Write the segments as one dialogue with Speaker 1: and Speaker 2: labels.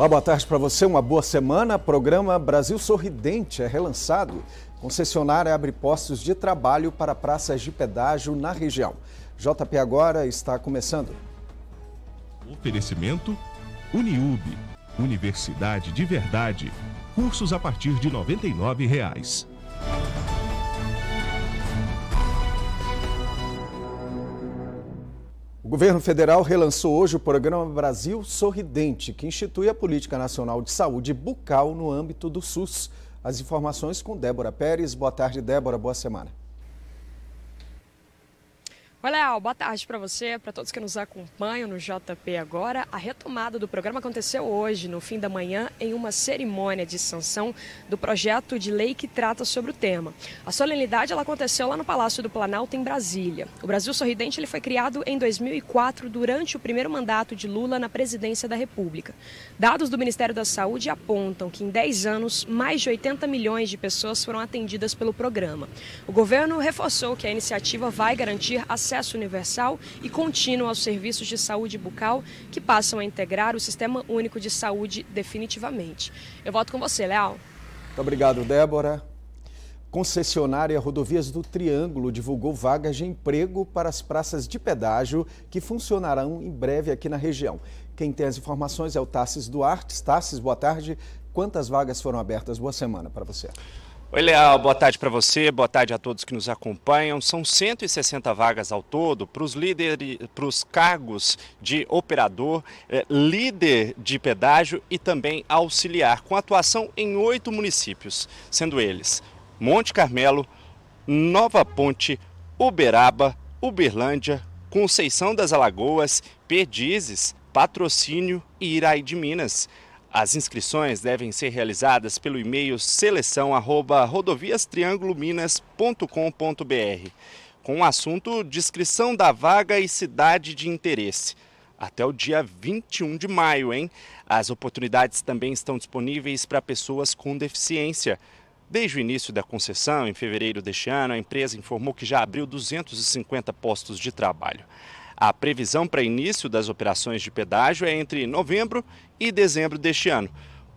Speaker 1: Olá, boa tarde para você, uma boa semana. Programa Brasil Sorridente é relançado. Concessionária abre postos de trabalho para praças de pedágio na região. JP Agora está começando.
Speaker 2: Oferecimento Uniub, Universidade de Verdade. Cursos a partir de R$ 99. Reais.
Speaker 1: O governo federal relançou hoje o programa Brasil Sorridente, que institui a Política Nacional de Saúde Bucal no âmbito do SUS. As informações com Débora Pérez. Boa tarde, Débora. Boa semana.
Speaker 3: Oi, Léo, boa tarde para você, para todos que nos acompanham no JP Agora. A retomada do programa aconteceu hoje, no fim da manhã, em uma cerimônia de sanção do projeto de lei que trata sobre o tema. A solenidade ela aconteceu lá no Palácio do Planalto, em Brasília. O Brasil Sorridente ele foi criado em 2004, durante o primeiro mandato de Lula na presidência da República. Dados do Ministério da Saúde apontam que em 10 anos, mais de 80 milhões de pessoas foram atendidas pelo programa. O governo reforçou que a iniciativa vai garantir a acesso universal e contínuo aos serviços de saúde bucal que passam a integrar o Sistema Único de Saúde definitivamente. Eu volto com você, Leal.
Speaker 1: Muito obrigado, Débora. Concessionária Rodovias do Triângulo divulgou vagas de emprego para as praças de pedágio que funcionarão em breve aqui na região. Quem tem as informações é o Tarsis Duarte. Tarsis, boa tarde. Quantas vagas foram abertas? Boa semana para você.
Speaker 4: Oi, Leal, boa tarde para você, boa tarde a todos que nos acompanham. São 160 vagas ao todo para os líderes, para os cargos de operador, é, líder de pedágio e também auxiliar, com atuação em oito municípios, sendo eles Monte Carmelo, Nova Ponte, Uberaba, Uberlândia, Conceição das Alagoas, Perdizes, Patrocínio e Iraí de Minas. As inscrições devem ser realizadas pelo e-mail seleção@rodoviastriangulominas.com.br, com o assunto descrição da vaga e cidade de interesse até o dia 21 de maio, hein? As oportunidades também estão disponíveis para pessoas com deficiência. Desde o início da concessão, em fevereiro deste ano, a empresa informou que já abriu 250 postos de trabalho. A previsão para início das operações de pedágio é entre novembro e dezembro deste ano,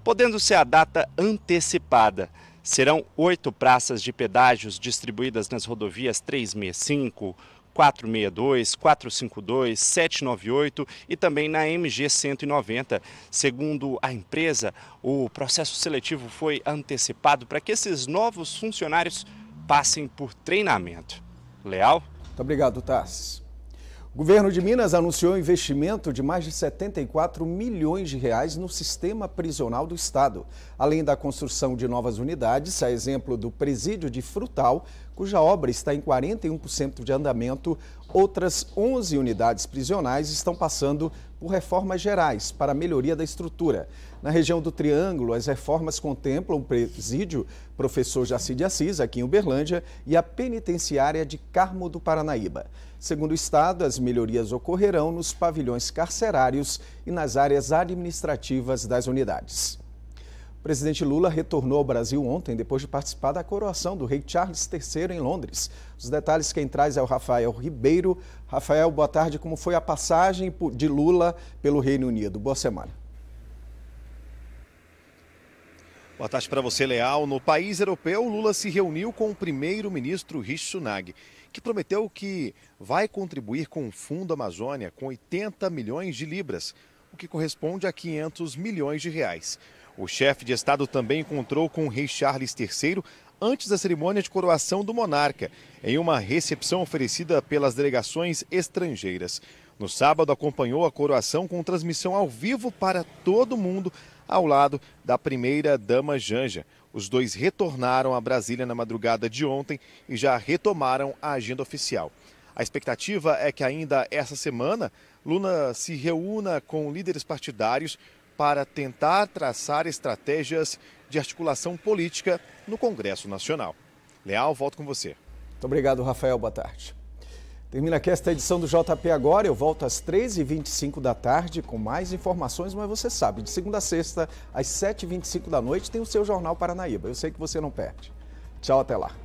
Speaker 4: podendo ser a data antecipada. Serão oito praças de pedágios distribuídas nas rodovias 365, 462, 452, 798 e também na MG 190. Segundo a empresa, o processo seletivo foi antecipado para que esses novos funcionários passem por treinamento. Leal? Muito obrigado, Tassi.
Speaker 1: O governo de Minas anunciou um investimento de mais de 74 milhões de reais no sistema prisional do estado, além da construção de novas unidades, a exemplo do presídio de Frutal, cuja obra está em 41% de andamento, Outras 11 unidades prisionais estão passando por reformas gerais para melhoria da estrutura. Na região do Triângulo, as reformas contemplam o presídio Professor Jaci de Assis, aqui em Uberlândia, e a penitenciária de Carmo do Paranaíba. Segundo o Estado, as melhorias ocorrerão nos pavilhões carcerários e nas áreas administrativas das unidades. O presidente Lula retornou ao Brasil ontem, depois de participar da coroação do rei Charles III em Londres. Os detalhes quem traz é o Rafael Ribeiro. Rafael, boa tarde. Como foi a passagem de Lula pelo Reino Unido? Boa semana.
Speaker 2: Boa tarde para você, Leal. No país europeu, Lula se reuniu com o primeiro-ministro Rishi Sunak, que prometeu que vai contribuir com o Fundo Amazônia com 80 milhões de libras, o que corresponde a 500 milhões de reais. O chefe de Estado também encontrou com o rei Charles III antes da cerimônia de coroação do monarca, em uma recepção oferecida pelas delegações estrangeiras. No sábado, acompanhou a coroação com transmissão ao vivo para todo mundo, ao lado da primeira-dama Janja. Os dois retornaram a Brasília na madrugada de ontem e já retomaram a agenda oficial. A expectativa é que ainda essa semana Lula se reúna com líderes partidários para tentar traçar estratégias de articulação política no Congresso Nacional. Leal, volto com você. Muito obrigado, Rafael. Boa tarde. Termina aqui esta edição
Speaker 1: do JP Agora. Eu volto às 13h25 da tarde com mais informações, mas você sabe, de segunda a sexta, às 7h25 da noite, tem o seu Jornal Paranaíba. Eu sei que você não perde. Tchau, até lá.